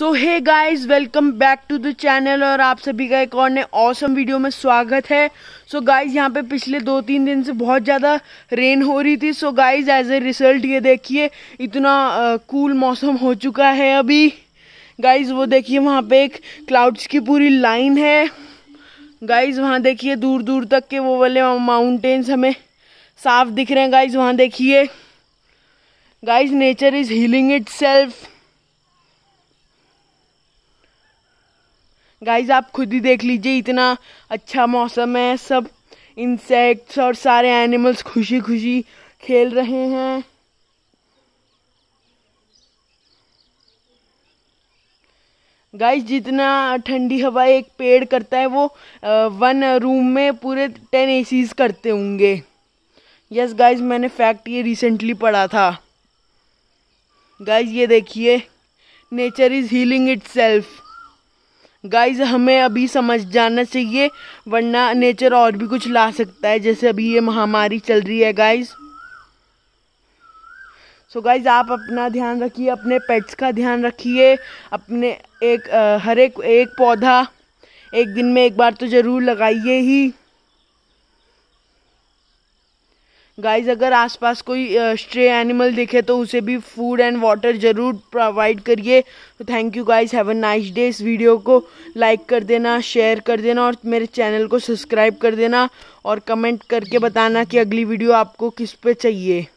so hey guys welcome back to the channel और आप सभी का एक और नए ऑसम वीडियो में स्वागत है सो so यहाँ पे पिछले दो तीन दिन से बहुत ज़्यादा रेन हो रही थी so guys as a result ये देखिए इतना कूल uh, cool मौसम हो चुका है अभी गाइज़ वो देखिए वहाँ पे एक क्लाउड्स की पूरी लाइन है गाइज़ वहाँ देखिए दूर दूर तक के वो वाले माउंटेन्स हमें साफ दिख रहे हैं गाइज़ वहाँ देखिए guys nature is healing itself guys आप खुद ही देख लीजिए इतना अच्छा मौसम है सब इंसेक्ट्स और सारे एनिमल्स खुशी खुशी खेल रहे हैं गाइज जितना ठंडी हवा एक पेड़ करता है वो वन रूम में पूरे टेन एसीज करते होंगे यस गाइज मैंने फैक्ट ये रिसेंटली पढ़ा था गाइज़ ये देखिए nature is healing self guys हमें अभी समझ जाना चाहिए वरना नेचर और भी कुछ ला सकता है जैसे अभी ये महामारी चल रही है गाइज सो so गाइज आप अपना ध्यान रखिए अपने पेट्स का ध्यान रखिए अपने एक हर एक एक पौधा एक दिन में एक बार तो ज़रूर लगाइए ही गाइस अगर आसपास कोई स्ट्रे एनिमल दिखे तो उसे भी फूड एंड वाटर ज़रूर प्रोवाइड करिए तो thank you guys have a nice day इस वीडियो को लाइक कर देना शेयर कर देना और मेरे चैनल को सब्सक्राइब कर देना और कमेंट करके बताना कि अगली वीडियो आपको किस पे चाहिए